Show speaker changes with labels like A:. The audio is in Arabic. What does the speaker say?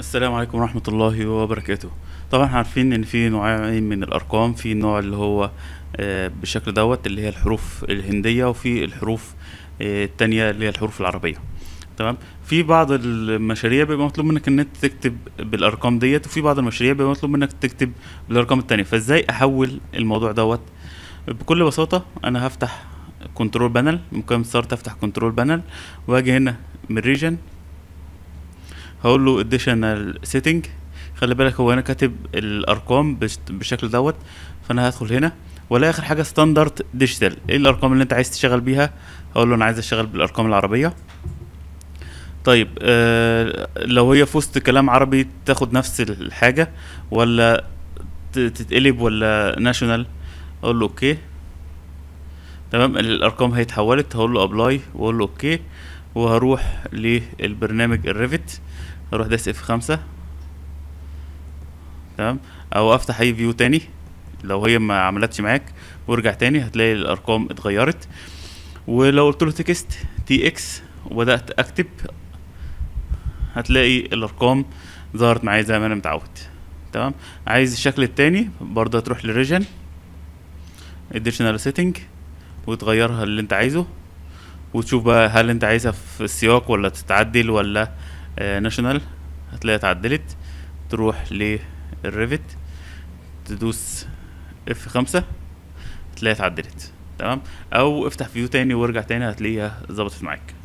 A: السلام عليكم ورحمة الله وبركاته طبعا احنا عارفين ان في نوعين من الارقام في نوع اللي هو آه، بالشكل دوت اللي هي الحروف الهندية وفي الحروف آه، التانية اللي هي الحروف العربية تمام في بعض المشاريع بيبقى مطلوب منك ان انت تكتب بالارقام ديت وفي بعض المشاريع بيبقى مطلوب منك تكتب بالارقام التانية فازاي احول الموضوع دوت بكل بساطة انا هفتح كنترول بانل ممكن ستارت افتح كنترول بانل واجي هنا من ريجن هقول له اديشنال سيتنج خلي بالك هو هنا كاتب الارقام بالشكل دوت فانا هدخل هنا ولا اخر حاجه ستاندرد ديجيتال ايه الارقام اللي انت عايز تشتغل بيها هقول له انا عايز اشتغل بالارقام العربيه طيب آه لو هي في وسط كلام عربي تاخد نفس الحاجه ولا تتقلب ولا ناشونال اقول له اوكي تمام الارقام هي اتحولت هقول له ابلاي واقول له اوكي وهروح للبرنامج الريفت هروح داس اف خمسة تمام او افتح اي فيو تاني لو هي ما عملتش معاك وارجع تاني هتلاقي الارقام اتغيرت ولو قلت له تكست تي اكس وبدات اكتب هتلاقي الارقام ظهرت معايا زي ما انا متعود تمام عايز الشكل التاني برضه هتروح لريجن اديشنال سيتنج وتغيرها اللي انت عايزه وتشوف بقى هل انت عايزها في السياق ولا تتعدل ولا ناشونال آه، هتلاقيها اتعدلت تروح للريفت تدوس اف خمسة هتلاقيها اتعدلت تمام او افتح فيو تاني وارجع تاني هتلاقيها ظبطت معاك